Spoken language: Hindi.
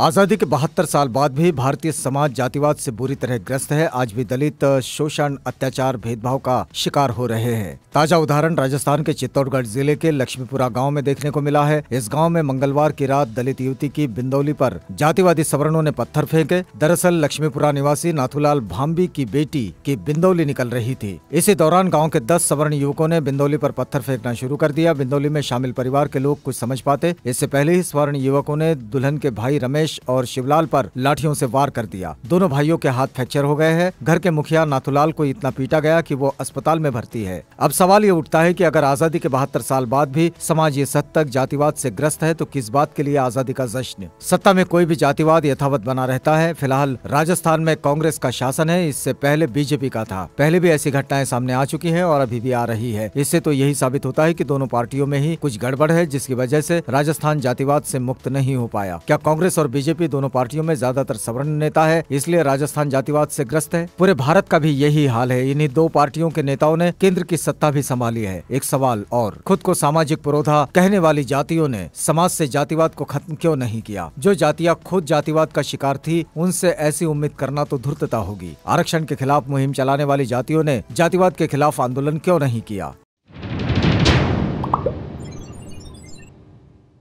आज़ादी के बहत्तर साल बाद भी भारतीय समाज जातिवाद से बुरी तरह ग्रस्त है आज भी दलित शोषण अत्याचार भेदभाव का शिकार हो रहे हैं ताजा उदाहरण राजस्थान के चित्तौड़गढ़ जिले के लक्ष्मीपुरा गांव में देखने को मिला है इस गांव में मंगलवार की रात दलित युवती की बिंदौली पर जातिवादी सवर्णों ने पत्थर फेंके दरअसल लक्ष्मीपुरा निवासी नाथूलाल भाम्बी की बेटी की बिंदौली निकल रही थी इसी दौरान गाँव के दस सवर्ण युवकों ने बिंदौली आरोप पत्थर फेंकना शुरू कर दिया बिंदौली में शामिल परिवार के लोग कुछ समझ पाते इससे पहले ही स्वर्ण युवकों ने दुल्हन के भाई रमेश रमेश और शिवलाल पर लाठियों से वार कर दिया दोनों भाइयों के हाथ फ्रैक्चर हो गए हैं घर के मुखिया नाथुलाल को इतना पीटा गया कि वो अस्पताल में भर्ती है अब सवाल ये उठता है कि अगर आजादी के बहत्तर साल बाद भी समाज ये हद तक जातिवाद से ग्रस्त है तो किस बात के लिए आजादी का जश्न सत्ता में कोई भी जातिवाद यथावत बना रहता है फिलहाल राजस्थान में कांग्रेस का शासन है इससे पहले बीजेपी का था पहले भी ऐसी घटनाएं सामने आ चुकी है और अभी भी आ रही है इससे तो यही साबित होता है की दोनों पार्टियों में ही कुछ गड़बड़ है जिसकी वजह ऐसी राजस्थान जातिवाद ऐसी मुक्त नहीं हो पाया क्या कांग्रेस और बीजेपी दोनों पार्टियों में ज्यादातर सवर्ण नेता है इसलिए राजस्थान जातिवाद से ग्रस्त है पूरे भारत का भी यही हाल है इन्हीं दो पार्टियों के नेताओं ने केंद्र की सत्ता भी संभाली है एक सवाल और खुद को सामाजिक पुरोधा कहने वाली जातियों ने समाज से जातिवाद को खत्म क्यों नहीं किया जो जातियां खुद जातिवाद का शिकार थी उनसे ऐसी उम्मीद करना तो धूर्तता होगी आरक्षण के खिलाफ मुहिम चलाने वाली जातियों ने जातिवाद के खिलाफ आंदोलन क्यों नहीं किया